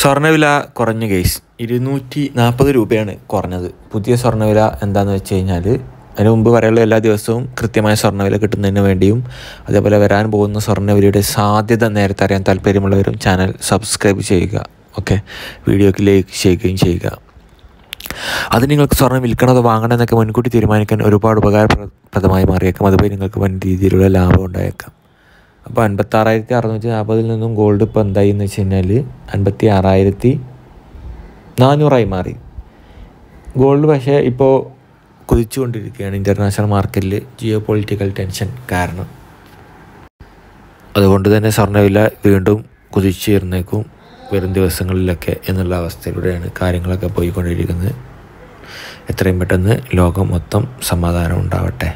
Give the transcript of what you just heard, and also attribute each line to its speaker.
Speaker 1: സ്വർണ്ണവില കുറഞ്ഞു കേസ് ഇരുന്നൂറ്റി നാൽപ്പത് രൂപയാണ് കുറഞ്ഞത് പുതിയ സ്വർണ്ണവില എന്താണെന്ന് വെച്ച് കഴിഞ്ഞാൽ അതിന് മുമ്പ് വരെയുള്ള എല്ലാ ദിവസവും കൃത്യമായ സ്വർണ്ണവില കിട്ടുന്നതിന് വേണ്ടിയും അതേപോലെ വരാൻ പോകുന്ന സ്വർണ്ണവിലയുടെ സാധ്യത നേരത്തെ അറിയാൻ താല്പര്യമുള്ളവരും ചാനൽ സബ്സ്ക്രൈബ് ചെയ്യുക ഓക്കെ വീഡിയോക്ക് ലൈക്ക് ചെയ്യുകയും ചെയ്യുക അത് നിങ്ങൾക്ക് സ്വർണ്ണം വിൽക്കണതോ വാങ്ങണമെന്നൊക്കെ മുൻകൂട്ടി തീരുമാനിക്കാൻ ഒരുപാട് ഉപകാരപ്രദമായി മാറിയേക്കാം അതുപോലെ നിങ്ങൾക്ക് വൻ രീതിയിലുള്ള ലാഭം ഉണ്ടായേക്കാം അപ്പോൾ അൻപത്താറായിരത്തി അറുന്നൂറ്റി നാൽപ്പതിൽ നിന്നും ഗോൾഡ് ഇപ്പോൾ എന്തായി എന്ന് വെച്ച് കഴിഞ്ഞാൽ അൻപത്തി ആറായിരത്തി നാനൂറായി മാറി ഗോൾഡ് പക്ഷേ ഇപ്പോൾ കുതിച്ചുകൊണ്ടിരിക്കുകയാണ് ഇൻ്റർനാഷണൽ മാർക്കറ്റിൽ ജിയോ പൊളിറ്റിക്കൽ ടെൻഷൻ കാരണം അതുകൊണ്ട് തന്നെ സ്വർണ്ണവില വീണ്ടും കുതിച്ചുയർന്നേക്കും വരും ദിവസങ്ങളിലൊക്കെ എന്നുള്ള അവസ്ഥയിലൂടെയാണ് കാര്യങ്ങളൊക്കെ പോയിക്കൊണ്ടിരിക്കുന്നത് എത്രയും പെട്ടെന്ന് ലോകം മൊത്തം സമാധാനം ഉണ്ടാവട്ടെ